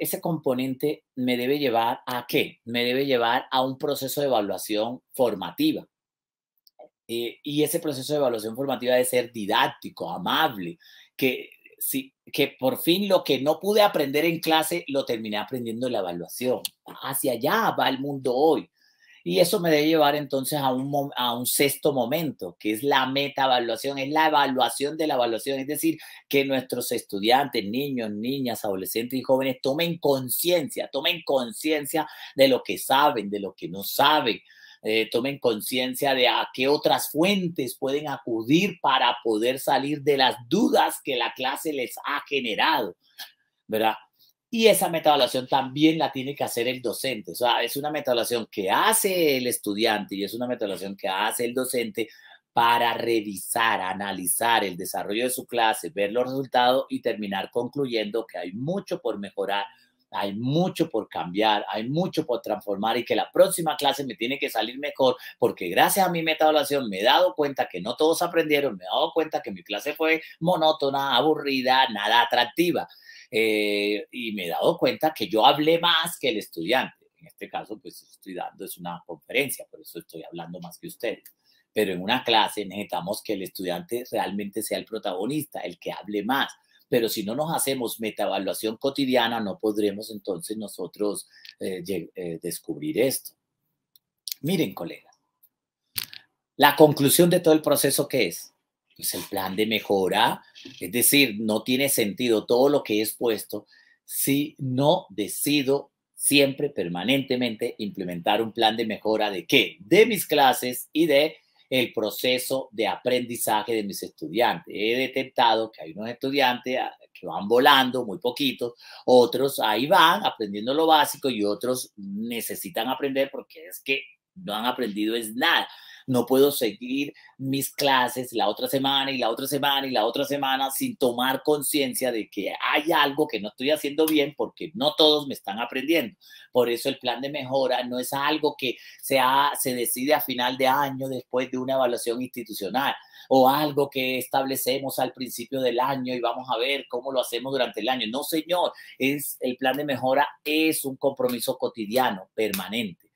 ese componente me debe llevar a qué? Me debe llevar a un proceso de evaluación formativa. Eh, y ese proceso de evaluación formativa debe ser didáctico, amable, que, que por fin lo que no pude aprender en clase lo terminé aprendiendo en la evaluación. Hacia allá va el mundo hoy. Y eso me debe llevar entonces a un, sexto momento, que es la meta evaluación, es la evaluación de la evaluación, es decir, que nuestros estudiantes, niños, niñas, adolescentes y jóvenes tomen conciencia, tomen conciencia de lo que saben, de lo que no saben, eh, tomen conciencia de a qué otras fuentes pueden acudir para poder salir de las dudas que la clase les ha generado, ¿verdad? Y esa metaevaluación también la tiene que hacer el docente. O sea, es una metaevaluación que hace el estudiante y es una metaevaluación que hace el docente para revisar, analizar el desarrollo de su clase, ver los resultados y terminar concluyendo que hay mucho por mejorar, hay mucho por cambiar, hay mucho por transformar y que la próxima clase me tiene que salir mejor porque gracias a mi metaevaluación me he dado cuenta que no todos aprendieron, me he dado cuenta que mi clase fue monótona, aburrida, nada atractiva. Eh, y me he dado cuenta que yo hablé más que el estudiante. En este caso, pues estoy dando, es una conferencia, por eso estoy hablando más que ustedes. Pero en una clase necesitamos que el estudiante realmente sea el protagonista, el que hable más. Pero si no nos hacemos metaevaluación cotidiana, no podremos entonces nosotros eh, eh, descubrir esto. Miren, colegas, la conclusión de todo el proceso que es pues, el plan de mejora, es decir, no tiene sentido todo lo que he expuesto si no decido siempre, permanentemente, implementar un plan de mejora de qué? De mis clases y de el proceso de aprendizaje de mis estudiantes. He detectado que hay unos estudiantes ah, que van volando muy poquitos, otros ahí van aprendiendo lo básico y otros necesitan aprender porque es que no han aprendido es nada no puedo seguir mis clases la otra semana y la otra semana y la otra semana sin tomar conciencia de que hay algo que no estoy haciendo bien porque no todos me están aprendiendo. Por eso el plan de mejora no es algo que se, decide a final de año después de una evaluación institucional o algo que establecemos al principio del año y vamos a ver cómo lo hacemos durante el año. No, señor, es el plan de mejora es un compromiso cotidiano, permanente.